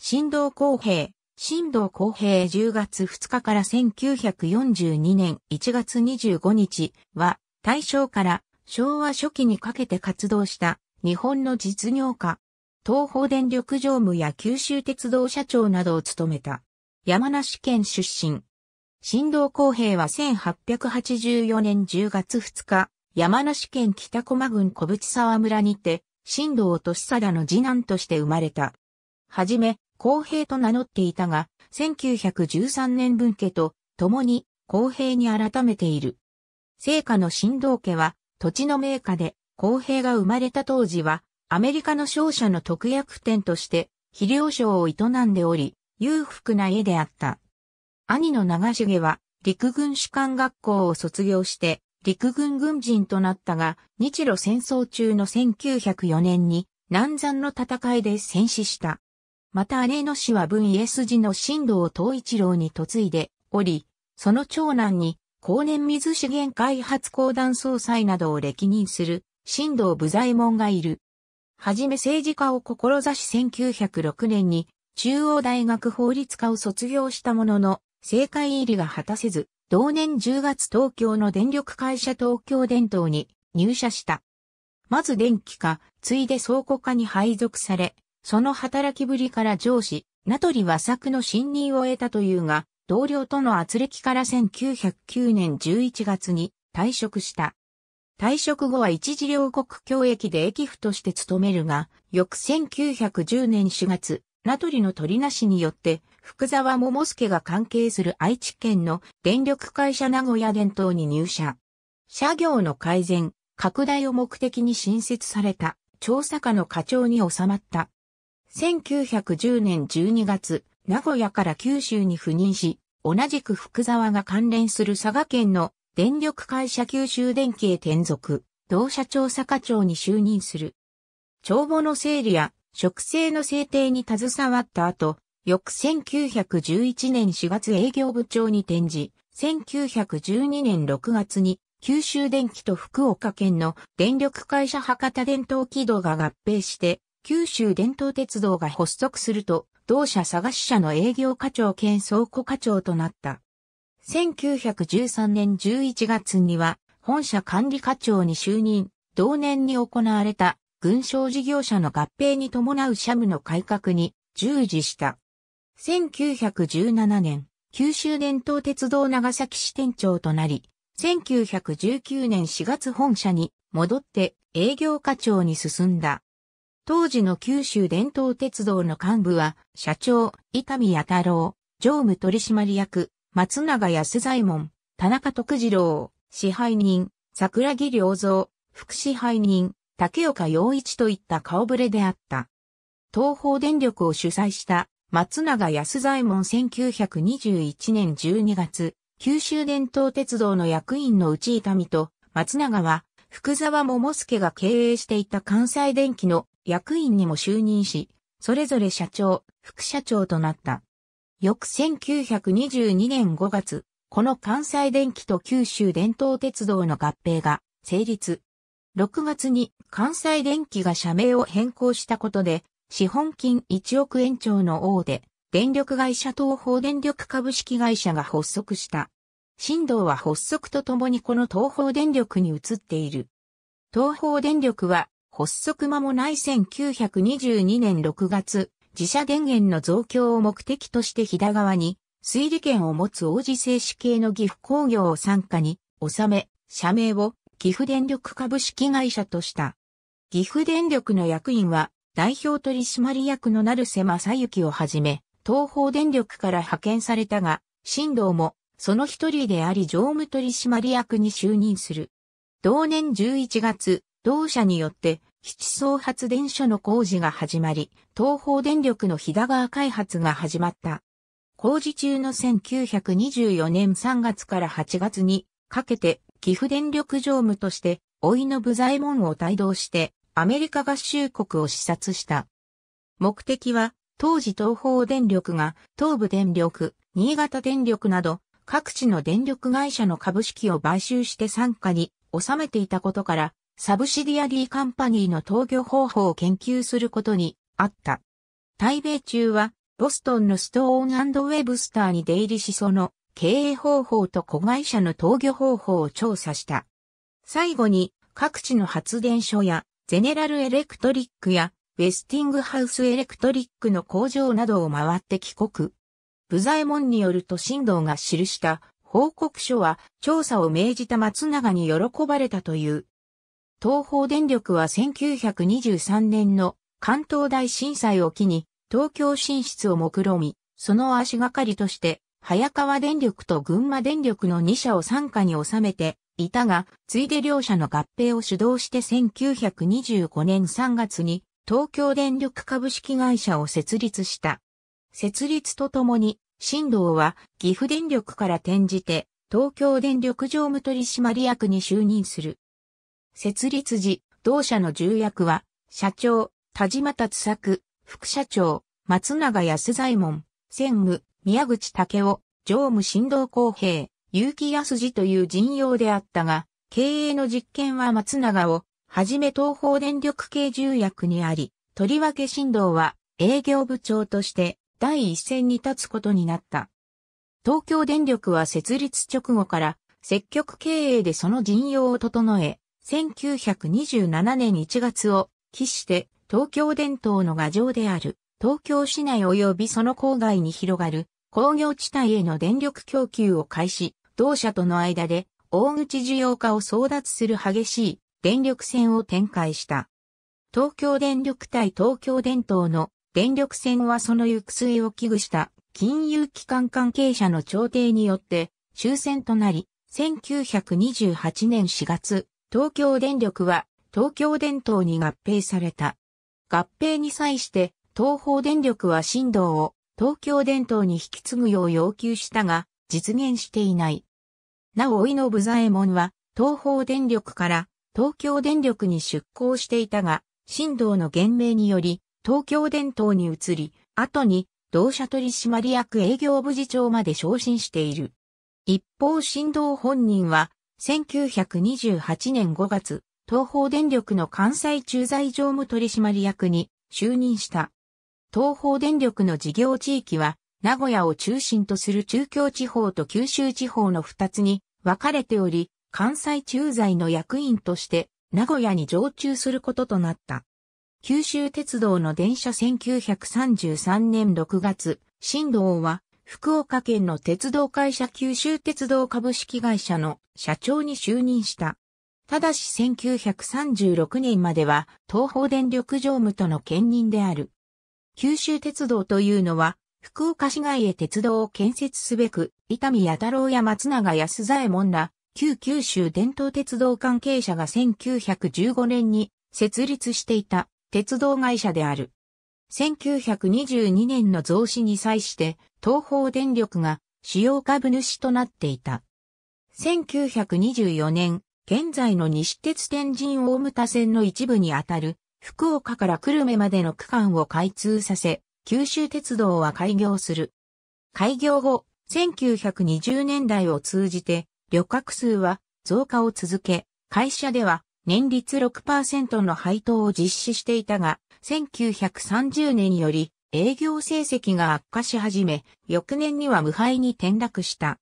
新藤公平、新藤公平10月2日から1942年1月25日は、大正から昭和初期にかけて活動した日本の実業家、東方電力常務や九州鉄道社長などを務めた。山梨県出身。新藤公平は1884年10月2日、山梨県北駒郡小淵沢村にて、新藤さ貞の次男として生まれた。はじめ、公平と名乗っていたが、1913年分家と共に公平に改めている。聖家の神道家は土地の名家で公平が生まれた当時はアメリカの商社の特約店として肥料商を営んでおり、裕福な家であった。兄の長重は陸軍士官学校を卒業して陸軍軍人となったが日露戦争中の1904年に南山の戦いで戦死した。また姉の氏は文家筋の新道東一郎に嫁いでおり、その長男に、後年水資源開発公団総裁などを歴任する、新道部左衛門がいる。はじめ政治家を志し1906年に、中央大学法律科を卒業したものの、政界入りが果たせず、同年10月東京の電力会社東京電灯に入社した。まず電気化、ついで倉庫化に配属され、その働きぶりから上司、名取は作の信任を得たというが、同僚との圧力から1909年11月に退職した。退職後は一時両国教役で駅府として勤めるが、翌1910年4月、名取の取りなしによって、福沢桃介が関係する愛知県の電力会社名古屋伝統に入社。社業の改善、拡大を目的に新設された、調査課の課長に収まった。1910年12月、名古屋から九州に赴任し、同じく福沢が関連する佐賀県の電力会社九州電気へ転属、同社長坂課長に就任する。帳簿の整理や植生の制定に携わった後、翌1911年4月営業部長に転じ、1912年6月に九州電気と福岡県の電力会社博多電灯軌道が合併して九州伝統鉄道が発足すると、同社佐賀支社の営業課長兼倉庫課長となった。1913年11月には、本社管理課長に就任、同年に行われた、軍商事業者の合併に伴う社務の改革に従事した。1917年、九州伝統鉄道長崎支店長となり、1919年4月本社に戻って営業課長に進んだ。当時の九州伝統鉄道の幹部は、社長、伊丹弥太郎、常務取締役、松永安左衛門、田中徳次郎、支配人、桜木良造、副支配人、竹岡洋一といった顔ぶれであった。東方電力を主催した松永安左衛門1921年12月、九州伝統鉄道の役員の内伊丹と松永は福沢桃介が経営していた関西電機の役員にも就任し、それぞれ社長、副社長となった。翌1922年5月、この関西電気と九州伝統鉄道の合併が成立。6月に関西電気が社名を変更したことで、資本金1億円超の王で、電力会社東方電力株式会社が発足した。新道は発足とともにこの東方電力に移っている。東方電力は発足間もない1922年6月、自社電源の増強を目的として飛騨川に、推理権を持つ王子製紙系の岐阜工業を参加に、収め、社名を岐阜電力株式会社とした。岐阜電力の役員は、代表取締役の成瀬正幸をはじめ、東方電力から派遣されたが、新道も、その一人であり常務取締役に就任する。同年11月、同社によって七層発電所の工事が始まり、東方電力の日田川開発が始まった。工事中の1924年3月から8月にかけて岐阜電力常務として、老いの部左衛門を帯同してアメリカ合衆国を視察した。目的は、当時東方電力が東部電力、新潟電力など各地の電力会社の株式を買収して参加に収めていたことから、サブシディアリーカンパニーの投与方法を研究することにあった。対米中は、ボストンのストーンウェブスターに出入りしその経営方法と子会社の投与方法を調査した。最後に、各地の発電所や、ゼネラルエレクトリックや、ウェスティングハウスエレクトリックの工場などを回って帰国。部材門によると振動が記した報告書は調査を命じた松永に喜ばれたという東方電力は1923年の関東大震災を機に東京進出を目論み、その足がかりとして早川電力と群馬電力の2社を参加に収めていたが、ついで両社の合併を主導して1925年3月に東京電力株式会社を設立した。設立とともに、新道は岐阜電力から転じて東京電力常務取締役に就任する。設立時、同社の重役は、社長、田島達作、副社長、松永安左衛門、専務、宮口武夫、常務振動公平、結城安次という陣容であったが、経営の実験は松永を、はじめ東方電力系重役にあり、とりわけ振動は営業部長として第一線に立つことになった。東京電力は設立直後から積極経営でその陣容を整え、1927年1月を期して東京伝統の牙城である東京市内及びその郊外に広がる工業地帯への電力供給を開始、同社との間で大口需要化を争奪する激しい電力線を展開した。東京電力対東京電灯の電力線はその行く末を危惧した金融機関関係者の調停によって終戦となり、1928年4月、東京電力は東京電灯に合併された。合併に際して東方電力は振動を東京電灯に引き継ぐよう要求したが実現していない。なお、井野部左衛門は東方電力から東京電力に出向していたが、振動の言明により東京電灯に移り、後に同社取締役営業部次長まで昇進している。一方、振動本人は1928年5月、東方電力の関西駐在常務取締役に就任した。東方電力の事業地域は、名古屋を中心とする中京地方と九州地方の2つに分かれており、関西駐在の役員として名古屋に常駐することとなった。九州鉄道の電車1933年6月、新道は福岡県の鉄道会社九州鉄道株式会社の社長に就任した。ただし1936年までは東方電力常務との兼任である。九州鉄道というのは福岡市外へ鉄道を建設すべく、伊丹八太郎や松永安左衛門ら旧九州伝統鉄道関係者が1915年に設立していた鉄道会社である。1922年の増資に際して、東方電力が主要株主となっていた。1924年、現在の西鉄天神大牟田線の一部にあたる、福岡から久留米までの区間を開通させ、九州鉄道は開業する。開業後、1920年代を通じて、旅客数は増加を続け、会社では年率6%の配当を実施していたが、1930年より営業成績が悪化し始め、翌年には無敗に転落した。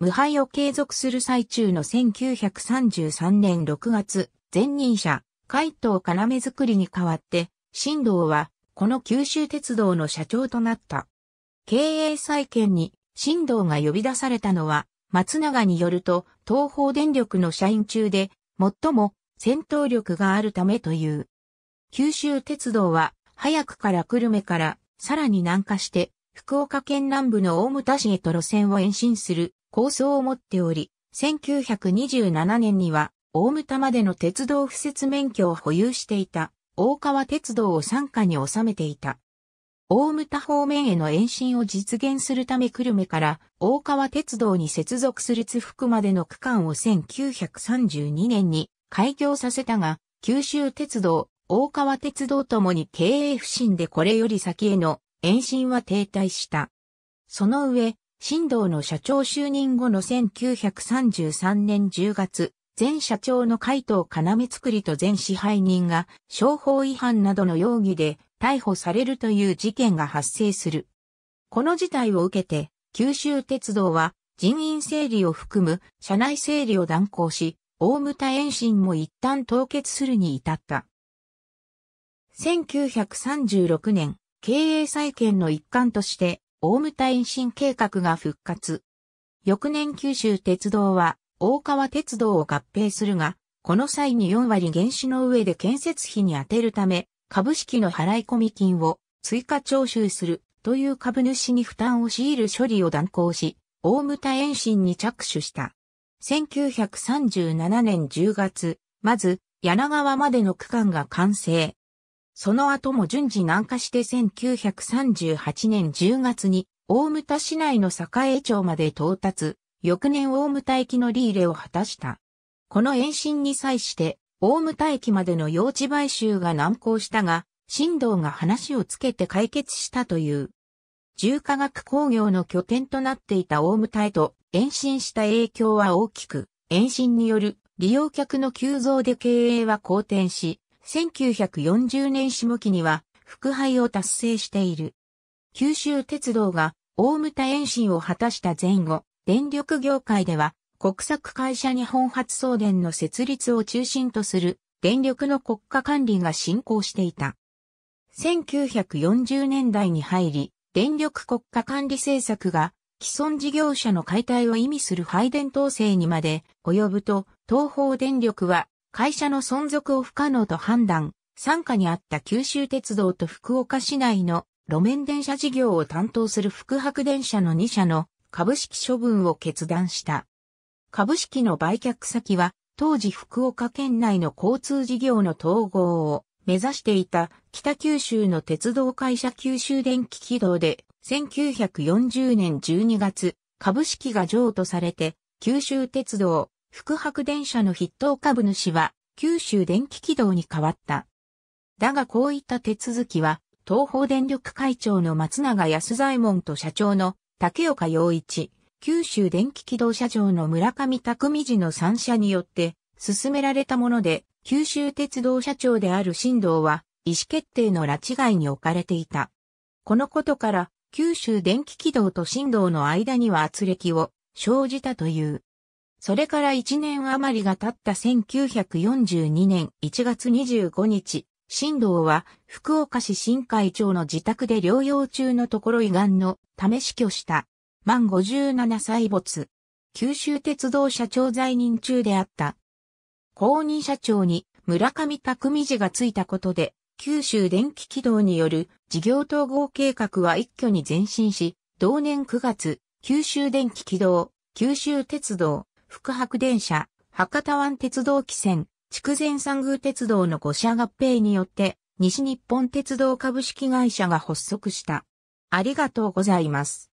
無敗を継続する最中の1933年6月、前任者、海藤要作りに代わって、新道は、この九州鉄道の社長となった。経営再建に、新道が呼び出されたのは、松永によると、東方電力の社員中で、最も戦闘力があるためという。九州鉄道は、早くから久留米からさらに南下して、福岡県南部の大牟田市へと路線を延伸する構想を持っており、1927年には大牟田までの鉄道敷設免許を保有していた大川鉄道を参下に収めていた。大牟田方面への延伸を実現するため久留米から大川鉄道に接続する津福までの区間を1932年に開業させたが、九州鉄道大川鉄道ともに経営不振でこれより先への延伸は停滞した。その上、新道の社長就任後の1933年10月、前社長の海藤要作りと前支配人が商法違反などの容疑で逮捕されるという事件が発生する。この事態を受けて、九州鉄道は人員整理を含む社内整理を断行し、大牟田延伸も一旦凍結するに至った。1936年、経営再建の一環として、大牟田延伸計画が復活。翌年九州鉄道は、大川鉄道を合併するが、この際に4割原資の上で建設費に充てるため、株式の払込金を追加徴収するという株主に負担を強いる処理を断行し、大牟田延伸に着手した。1937年10月、まず、柳川までの区間が完成。その後も順次南下して1938年10月に大牟田市内の栄町まで到達、翌年大牟田駅のリーレを果たした。この延伸に際して、大牟田駅までの用地買収が難航したが、新道が話をつけて解決したという。重化学工業の拠点となっていた大牟田へと延伸した影響は大きく、延伸による利用客の急増で経営は好転し、1940年下期には副廃を達成している。九州鉄道が大牟田延伸を果たした前後、電力業界では国策会社日本発送電の設立を中心とする電力の国家管理が進行していた。1940年代に入り、電力国家管理政策が既存事業者の解体を意味する配電統制にまで及ぶと、東方電力は会社の存続を不可能と判断、参加にあった九州鉄道と福岡市内の路面電車事業を担当する福白電車の2社の株式処分を決断した。株式の売却先は、当時福岡県内の交通事業の統合を目指していた北九州の鉄道会社九州電気軌道で、1940年12月、株式が譲渡されて、九州鉄道、福白電車の筆頭株主は九州電気軌道に変わった。だがこういった手続きは東方電力会長の松永安左衛門と社長の竹岡洋一、九州電気軌道社長の村上匠二の三社によって進められたもので、九州鉄道社長である新道は意思決定の拉致外に置かれていた。このことから、九州電気軌道と新道の間には圧力を生じたという。それから1年余りが経った1942年1月25日、新道は福岡市新会長の自宅で療養中のところ胃がんのため死去した。満57歳没。九州鉄道社長在任中であった。公認社長に村上匠氏がついたことで、九州電気軌道による事業統合計画は一挙に前進し、同年9月、九州電気軌道、九州鉄道、福白電車、博多湾鉄道汽船、筑前三宮鉄道の5社合併によって、西日本鉄道株式会社が発足した。ありがとうございます。